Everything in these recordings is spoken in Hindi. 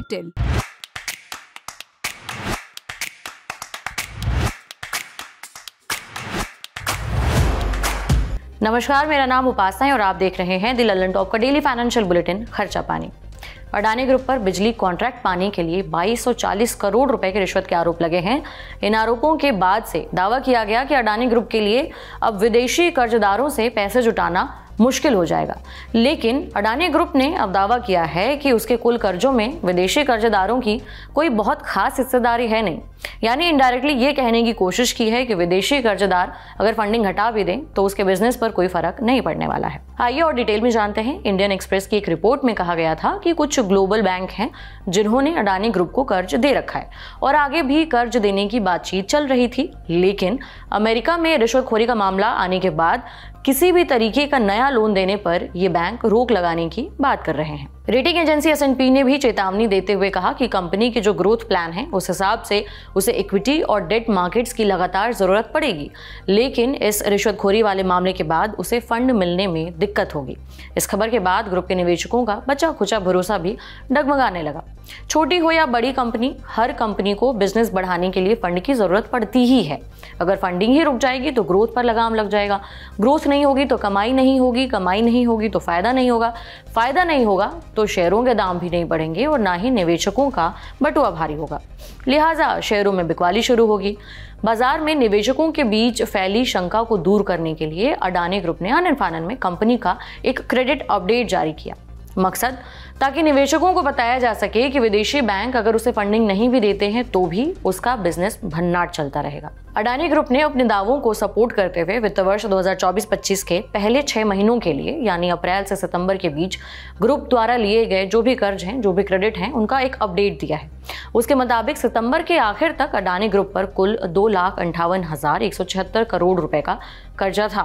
टाइटल नमस्कार मेरा नाम उपासना है और आप देख रहे हैं दिल टॉप का डेली फाइनेंशियल बुलेटिन खर्चा पानी अडानी ग्रुप पर बिजली कॉन्ट्रैक्ट पाने के लिए 2240 करोड़ रुपए के रिश्वत के आरोप लगे हैं इन आरोपों के बाद से दावा किया गया कि अडानी ग्रुप के लिए अब विदेशी कर्जदारों से पैसे जुटाना मुश्किल हो जाएगा लेकिन अडानी ग्रुप ने अब दावा किया है कि उसके कुल कर्जों में विदेशी कर्जदारों की कोई बहुत खास हिस्सेदारी है नहीं यानी इनडायरेक्टली ये कहने की कोशिश की है कि विदेशी कर्जदार अगर फंडिंग हटा भी दें तो उसके बिजनेस पर कोई फर्क नहीं पड़ने वाला है आइए और डिटेल में जानते हैं इंडियन एक्सप्रेस की एक रिपोर्ट में कहा गया था कि कुछ ग्लोबल बैंक हैं जिन्होंने अडानी ग्रुप को कर्ज दे रखा है और आगे भी कर्ज देने की बातचीत चल रही थी लेकिन अमेरिका में रिश्वतखोरी का मामला आने के बाद किसी भी तरीके का नया लोन देने पर ये बैंक रोक लगाने की बात कर रहे हैं रेटिंग एजेंसी एस ने भी चेतावनी देते हुए कहा कि कंपनी के जो ग्रोथ प्लान है उस हिसाब से उसे इक्विटी और डेट मार्केट्स की लगातार ज़रूरत पड़ेगी लेकिन इस रिश्वतखोरी वाले मामले के बाद उसे फंड मिलने में दिक्कत होगी इस खबर के बाद ग्रुप के निवेशकों का बचा खुचा भरोसा भी डगमगाने लगा छोटी हो या बड़ी कंपनी हर कंपनी को बिजनेस बढ़ाने के लिए फंड की ज़रूरत पड़ती ही है अगर फंडिंग ही रुक जाएगी तो ग्रोथ पर लगाम लग जाएगा ग्रोथ नहीं होगी तो कमाई नहीं होगी कमाई नहीं होगी तो फ़ायदा नहीं होगा फ़ायदा नहीं होगा तो शेयरों के दाम भी नहीं बढ़ेंगे और ना ही निवेशकों का बटुआ भारी होगा लिहाजा शेयरों में बिकवाली शुरू होगी बाजार में निवेशकों के बीच फैली शंका को दूर करने के लिए अडानी ग्रुप ने आनंद फानन में कंपनी का एक क्रेडिट अपडेट जारी किया मकसद ताकि निवेशकों को बताया जा सके कि विदेशी बैंक अगर उसे फंडिंग नहीं भी देते हैं तो भी उसका बिजनेस भन्नाट चलता रहेगा अडानी ग्रुप ने अपने दावों को सपोर्ट करते हुए वित्त वर्ष 2024-25 के पहले छह महीनों के लिए यानी अप्रैल से सितंबर के बीच ग्रुप द्वारा लिए गए जो भी कर्ज हैं जो भी क्रेडिट हैं उनका एक अपडेट दिया है उसके मुताबिक सितंबर के आखिर तक अडानी ग्रुप पर कुल दो लाख अंठावन हजार एक सौ छिहत्तर करोड़ रुपए का कर्जा था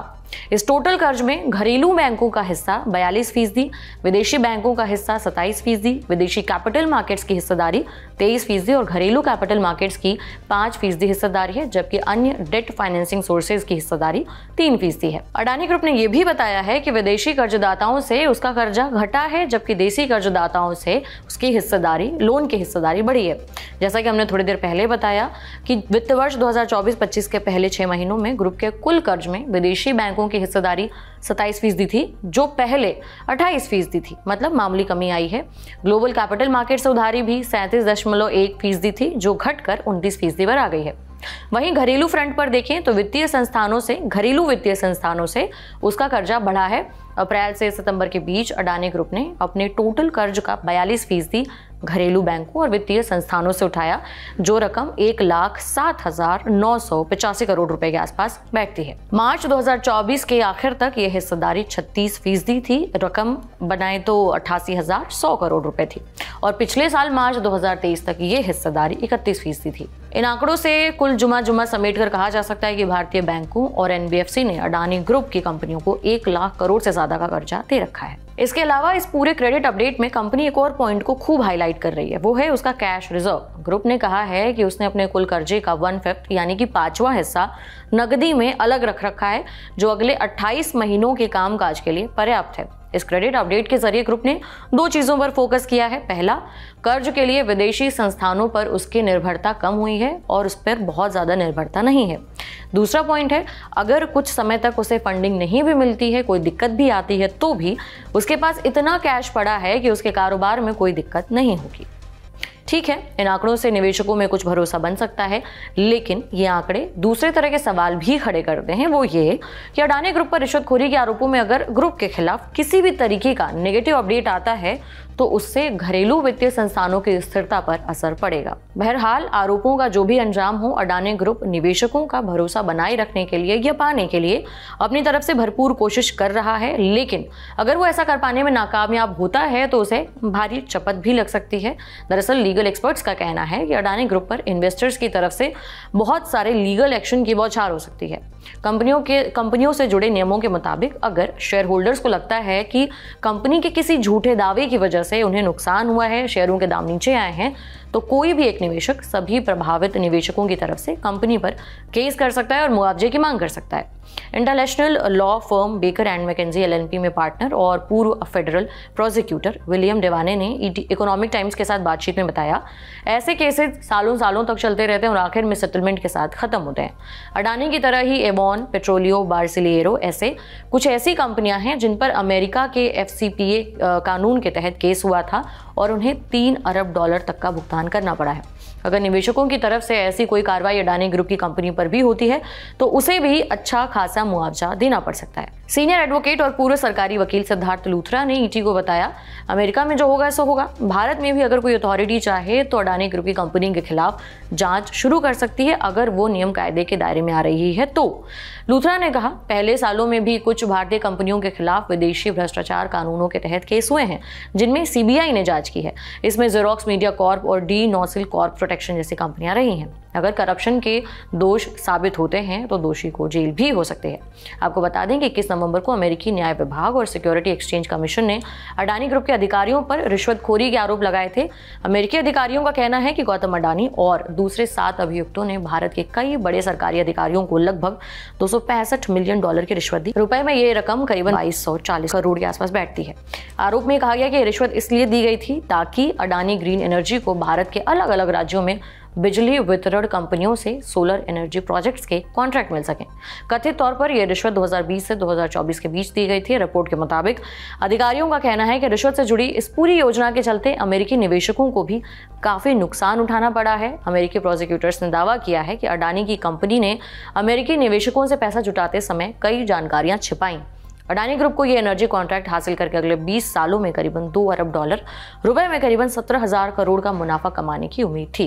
इस टोटल कर्ज में घरेलू बैंकों का हिस्सा बयालीस फीसदी विदेशी बैंकों का हिस्सा सत्ताईस फीसदी विदेशी कैपिटल मार्केट्स की हिस्सेदारी तेईस फीसदी और घरेलू कैपिटल मार्केट्स की पांच फीसदी हिस्सेदारी है जबकि अन्य डेट फाइनेंसिंग सोर्सेज की हिस्सेदारी तीन फीसदी है अडानी ग्रुप ने यह भी बताया है कि विदेशी कर्जदाताओं से उसका कर्जा घटा है जबकि देशी कर्जदाताओं से उसकी हिस्सेदारी लोन की हिस्सेदारी बढ़ी है जैसा कि हमने थोड़ी देर पहले बताया कि वित्त वर्ष दो हजार के पहले छह महीनों में ग्रुप के कुल कर्ज में विदेशी बैंकों की हिस्सेदारी सत्ताईस फीसदी थी जो पहले अट्ठाईस फीसदी थी मतलब मामूली कमी आई है ग्लोबल कैपिटल मार्केट से उधारी भी सैंतीस दशमलव एक फीसदी थी जो घटकर उनतीस फीसदी पर आ गई है वहीं घरेलू फ्रंट पर देखें तो वित्तीय संस्थानों से घरेलू वित्तीय संस्थानों से उसका कर्जा बढ़ा है अप्रैल से सितंबर के बीच अडानी ग्रुप ने अपने टोटल कर्ज का बयालीस फीसदी घरेलू बैंकों और वित्तीय संस्थानों से उठाया जो रकम एक लाख सात हजार नौ सौ पचासी करोड़ रुपए के आसपास बैठती है मार्च 2024 के आखिर तक यह हिस्सेदारी 36 फीसदी थी रकम बनाए तो अठासी हजार सौ करोड़ रुपए थी और पिछले साल मार्च 2023 तक ये हिस्सेदारी इकतीस फीसदी थी इन आंकड़ों से कुल जुमा जुमा समेट कर कहा जा सकता है कि भारतीय बैंकों और एनबीएफसी ने अडानी ग्रुप की कंपनियों को एक लाख करोड़ से ज्यादा का कर्जा दे रखा है इसके अलावा इस पूरे क्रेडिट अपडेट में कंपनी एक और पॉइंट को खूब हाईलाइट कर रही है वो है उसका कैश रिजर्व ग्रुप ने कहा है कि उसने अपने कुल कर्जे का वन फिफ्थ यानी कि पांचवा हिस्सा नकदी में अलग रख रखा है जो अगले 28 महीनों के कामकाज के लिए पर्याप्त है इस क्रेडिट अपडेट के जरिए ग्रुप ने दो चीजों पर फोकस किया है पहला कर्ज के लिए विदेशी संस्थानों पर उसकी निर्भरता कम हुई है और उस पर बहुत ज़्यादा निर्भरता नहीं है दूसरा पॉइंट है अगर कुछ समय तक उसे फंडिंग नहीं भी मिलती है कोई दिक्कत भी आती है तो भी उसके पास इतना कैश पड़ा है कि उसके कारोबार में कोई दिक्कत नहीं होगी ठीक है इन आंकड़ों से निवेशकों में कुछ भरोसा बन सकता है लेकिन ये आंकड़े दूसरे तरह के सवाल भी खड़े करते हैं वो ये कि अडानी ग्रुप पर रिश्वतखोरी के आरोपों में अगर ग्रुप के खिलाफ किसी भी तरीके का नेगेटिव अपडेट आता है तो उससे घरेलू वित्तीय संस्थानों की स्थिरता पर असर पड़ेगा बहरहाल आरोपों का जो भी अंजाम हो अडाने ग्रुप निवेशकों का भरोसा बनाए रखने के लिए या पाने के लिए अपनी तरफ से भरपूर कोशिश कर रहा है लेकिन अगर वो ऐसा कर पाने में नाकामयाब होता है तो उसे भारी चपत भी लग सकती है दरअसल लीगल एक्सपर्ट्स का कहना है कि अडानी ग्रुप पर इन्वेस्टर्स की तरफ से बहुत सारे लीगल एक्शन की बौछार हो सकती है कंपनियों के कंपनियों से जुड़े नियमों के मुताबिक अगर शेयर होल्डर्स को लगता है कि कंपनी के किसी झूठे दावे की वजह वजह से उन्हें नुकसान हुआ है शेयरों के दाम नीचे आए हैं तो कोई भी एक निवेशक सभी प्रभावित निवेशकों की तरफ से कंपनी पर केस कर सकता है और मुआवजे की मांग कर सकता है international law firm Baker and McKenzie L में पार्टनर और पूर्व फेडरल प्रोसिक्यूटर विलियम डेवाने ने इकोनॉमिक टाइम्स के साथ बातचीत में बताया ऐसे केसेज सालों सालों तक चलते रहते हैं और आखिर में सेटलमेंट के साथ खत्म होते हैं अडानी की तरह ही एबॉन पेट्रोलियो बार्सिलियरो ऐसे कुछ ऐसी कंपनियां हैं जिन पर अमेरिका के एफ कानून के तहत केस हुआ था और उन्हें तीन अरब डॉलर तक का भुगतान भुगतान करना पड़ा है अगर निवेशकों की तरफ से ऐसी कोई कार्रवाई अडानी ग्रुप की कंपनी पर भी होती है तो उसे भी अच्छा खासा मुआवजा देना पड़ सकता है सीनियर एडवोकेट और पूर्व सरकारी वकील सिद्धार्थ लूथरा ने ईटी को बताया अमेरिका में जो होगा ऐसा होगा भारत में भी अगर कोई अथॉरिटी चाहे तो अडानी ग्रुप की कंपनी के खिलाफ जांच शुरू कर सकती है अगर वो नियम कायदे के दायरे में आ रही है तो लूथरा ने कहा पहले सालों में भी कुछ भारतीय कंपनियों के खिलाफ विदेशी भ्रष्टाचार कानूनों के तहत केस हुए हैं जिनमें सीबीआई ने जांच की है इसमें जेरोक्स मीडिया कॉर्प और डी नोसिल कॉर्प प्रोटेक्शन जैसी कंपनियां रही हैं अगर करप्शन के दोष साबित होते हैं तो दोषी को जेल भी हो सकते हैं आपको बता दें कि इक्कीस नवंबर को अमेरिकी न्याय विभाग और सिक्योरिटी एक्सचेंज कमीशन ने अडानी ग्रुप के अधिकारियों पर रिश्वतखोरी के आरोप लगाए थे अमेरिकी अधिकारियों का कहना है कि गौतम अडानी और दूसरे सात अभियुक्तों ने भारत के कई बड़े सरकारी अधिकारियों को लगभग दो मिलियन डॉलर की रिश्वत दी रुपए में ये रकम करीबन बाईस करोड़ के आसपास बैठती है आरोप में कहा गया कि रिश्वत इसलिए दी गई थी ताकि अडानी ग्रीन एनर्जी को भारत भारत के अलग अलग राज्यों में बिजली वितरण कंपनियों से सोलर एनर्जी प्रोजेक्ट्स के कॉन्ट्रैक्ट मिल सकें कथित तौर पर यह रिश्वत 2020 से 2024 के बीच दी गई थी रिपोर्ट के मुताबिक अधिकारियों का कहना है कि रिश्वत से जुड़ी इस पूरी योजना के चलते अमेरिकी निवेशकों को भी काफ़ी नुकसान उठाना पड़ा है अमेरिकी प्रोजिक्यूटर्स ने दावा किया है कि अडानी की कंपनी ने अमेरिकी निवेशकों से पैसा जुटाते समय कई जानकारियाँ छिपाईं अडानी ग्रुप को ये एनर्जी कॉन्ट्रैक्ट हासिल करके अगले 20 सालों में करीबन 2 अरब डॉलर रुपए में करीबन सत्रह हजार करोड़ का मुनाफा कमाने की उम्मीद थी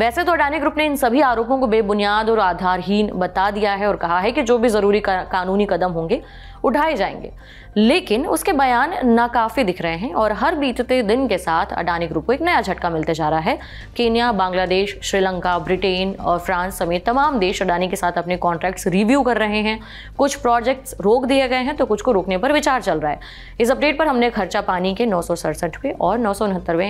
वैसे तो अडानी ग्रुप ने इन सभी आरोपों को बेबुनियाद और आधारहीन बता दिया है और कहा है कि जो भी जरूरी कानूनी कदम होंगे उठाए जाएंगे लेकिन उसके बयान नाकाफी दिख रहे हैं और हर बीतते दिन के साथ अडानी ग्रुप को एक नया झटका मिलते जा रहा है केन्या बांग्लादेश श्रीलंका ब्रिटेन और फ्रांस समेत तमाम देश अडानी के साथ अपने कॉन्ट्रैक्ट्स रिव्यू कर रहे हैं कुछ प्रोजेक्ट्स रोक दिए गए हैं तो कुछ को रोकने पर विचार चल रहा है इस अपडेट पर हमने खर्चा पानी के नौ और नौ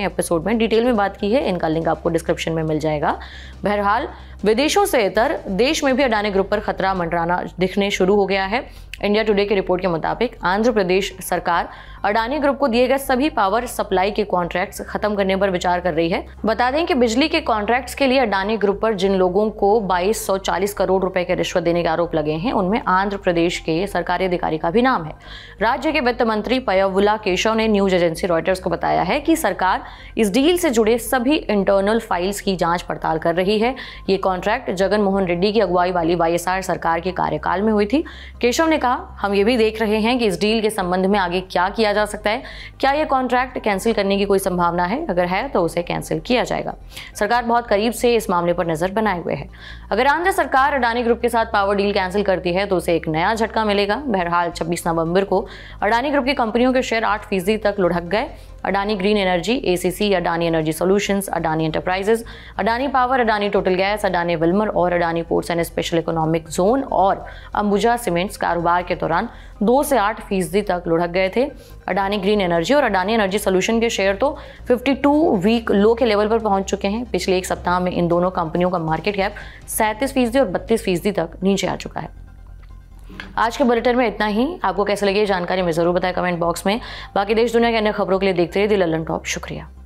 एपिसोड में डिटेल में बात की है इनका लिंक आपको डिस्क्रिप्शन में मिल जाएगा बहरहाल विदेशों से इतर देश में भी अडानी ग्रुप पर खतरा मंडराना दिखने शुरू हो गया है इंडिया टुडे की रिपोर्ट के मुताबिक आंध्र प्रदेश सरकार अडानी ग्रुप को दिए गए सभी पावर सप्लाई के कॉन्ट्रैक्ट्स खत्म करने पर विचार कर रही है बता दें कि बिजली के कॉन्ट्रैक्ट्स के लिए अडानी ग्रुप पर जिन लोगों को 2240 करोड़ रुपए के रिश्वत देने के आरोप लगे हैं उनमें आंध्र प्रदेश के सरकारी अधिकारी का भी नाम है राज्य के वित्त मंत्री पयवुला केशव ने न्यूज एजेंसी रॉयटर्स को बताया है कि सरकार इस डील से जुड़े सभी इंटरनल फाइल्स की जांच पड़ताल कर रही है ये कॉन्ट्रैक्ट जगन मोहन रेड्डी की अगुवाई वाली वाई सरकार के कार्यकाल में हुई थी केशव ने कहा हम ये भी देख रहे हैं कि इस डील के संबंध में आगे क्या किया किया जा सकता है क्या यह कॉन्ट्रैक्ट कैंसिल करने की कोई संभावना है अगर है तो उसे कैंसिल किया जाएगा सरकार बहुत करीब से इस मामले पर नजर बनाए हुए है अगर आंध्र सरकार अडानी ग्रुप के साथ पावर डील कैंसिल करती है तो उसे एक नया झटका मिलेगा बहरहाल छब्बीस नवंबर को अडानी ग्रुप की कंपनियों के शेयर आठ फीसदी तक लुढ़क गए Adani Green Energy ACC Adani Energy Solutions Adani Enterprises Adani Power Adani Total Gas Adani Wilmar और Adani Ports and Special Economic Zone और अंबुजा सीमेंट्स कारोबार के दौरान दो से आठ फीसदी तक लुढ़क गए थे अडानी ग्रीन एनर्जी और अडानी एनर्जी सोल्यूशन के शेयर तो टू वीक लो के लेवल पर पहुंच चुके हैं पिछले एक सप्ताह में इन दोनों कंपनियों का मार्केट कैप सैंतीस फीसदी और बत्तीस फीसदी तक नीचे आ चुका है आज के बुलेटिन में इतना ही आपको कैसे लगे जानकारी में ज़रूर बताएं कमेंट बॉक्स में बाकी देश दुनिया के अन्य खबरों के लिए देखते रहिए दिल अलन टॉप शुक्रिया